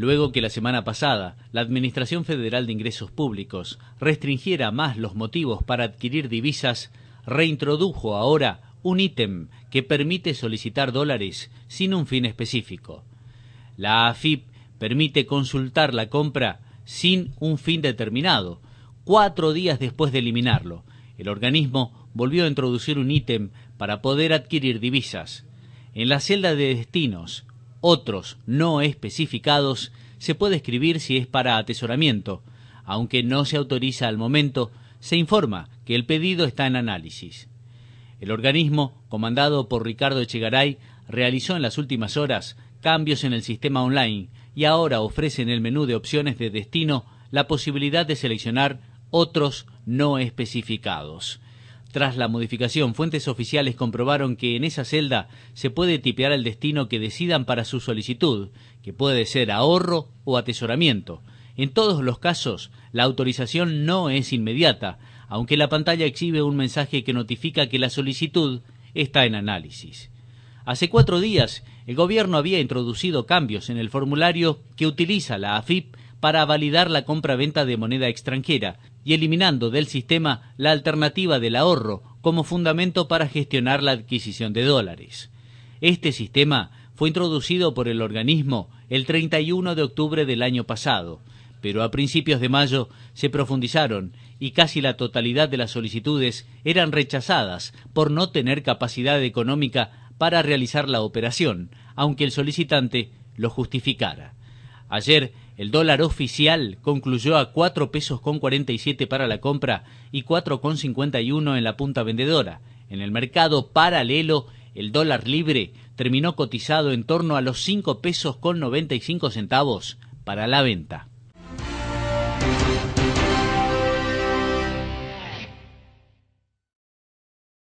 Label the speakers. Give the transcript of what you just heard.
Speaker 1: luego que la semana pasada la Administración Federal de Ingresos Públicos restringiera más los motivos para adquirir divisas, reintrodujo ahora un ítem que permite solicitar dólares sin un fin específico. La AFIP permite consultar la compra sin un fin determinado, cuatro días después de eliminarlo. El organismo volvió a introducir un ítem para poder adquirir divisas. En la celda de destinos, otros no especificados se puede escribir si es para atesoramiento. Aunque no se autoriza al momento, se informa que el pedido está en análisis. El organismo, comandado por Ricardo Echegaray, realizó en las últimas horas cambios en el sistema online y ahora ofrece en el menú de opciones de destino la posibilidad de seleccionar otros no especificados. Tras la modificación, fuentes oficiales comprobaron que en esa celda se puede tipear el destino que decidan para su solicitud, que puede ser ahorro o atesoramiento. En todos los casos, la autorización no es inmediata, aunque la pantalla exhibe un mensaje que notifica que la solicitud está en análisis. Hace cuatro días, el gobierno había introducido cambios en el formulario que utiliza la AFIP para validar la compra-venta de moneda extranjera, eliminando del sistema la alternativa del ahorro como fundamento para gestionar la adquisición de dólares. Este sistema fue introducido por el organismo el 31 de octubre del año pasado, pero a principios de mayo se profundizaron y casi la totalidad de las solicitudes eran rechazadas por no tener capacidad económica para realizar la operación, aunque el solicitante lo justificara. Ayer el dólar oficial concluyó a 4 pesos con 47 para la compra y 4,51 en la punta vendedora. En el mercado paralelo, el dólar libre terminó cotizado en torno a los 5 pesos con 95 centavos para la venta.